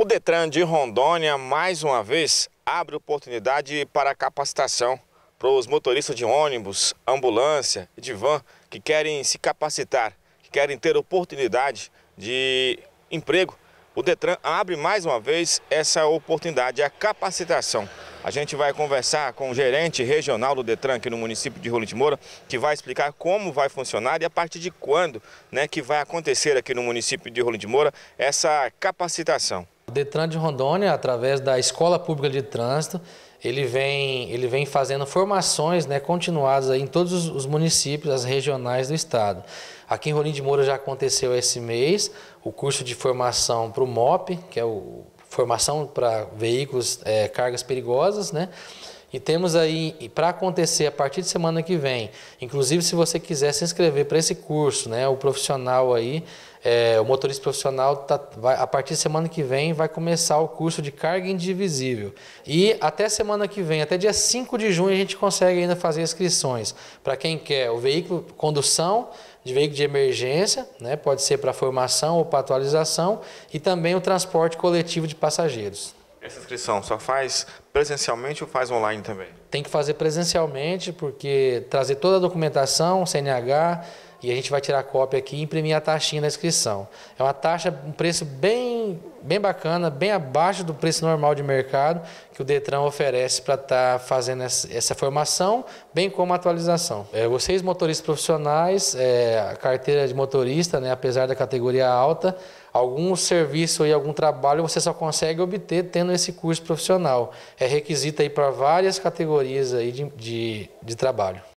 O Detran de Rondônia, mais uma vez, abre oportunidade para capacitação para os motoristas de ônibus, ambulância, de van que querem se capacitar, que querem ter oportunidade de emprego. O Detran abre mais uma vez essa oportunidade, a capacitação. A gente vai conversar com o gerente regional do Detran aqui no município de Rolim de Moura, que vai explicar como vai funcionar e a partir de quando né, que vai acontecer aqui no município de Rolim de Moura essa capacitação. O Detran de Rondônia, através da Escola Pública de Trânsito, ele vem, ele vem fazendo formações né, continuadas em todos os municípios, as regionais do estado. Aqui em Rolim de Moura já aconteceu esse mês o curso de formação para o MOP, que é o formação para veículos é, cargas perigosas, né? E temos aí, para acontecer a partir de semana que vem, inclusive se você quiser se inscrever para esse curso, né, o profissional aí, é, o motorista profissional, tá, vai, a partir de semana que vem, vai começar o curso de carga indivisível. E até semana que vem, até dia 5 de junho, a gente consegue ainda fazer inscrições para quem quer o veículo condução de veículo de emergência, né, pode ser para formação ou para atualização, e também o transporte coletivo de passageiros. Essa inscrição só faz presencialmente ou faz online também? Tem que fazer presencialmente, porque trazer toda a documentação, CNH, e a gente vai tirar a cópia aqui e imprimir a taxinha da inscrição. É uma taxa, um preço bem, bem bacana, bem abaixo do preço normal de mercado que o Detran oferece para estar tá fazendo essa, formação, bem como a atualização. É, vocês, motoristas profissionais, é, a carteira de motorista, né, apesar da categoria alta, algum serviço e algum trabalho você só consegue obter tendo esse curso profissional. É requisito aí para várias categorias aí de, de, de trabalho.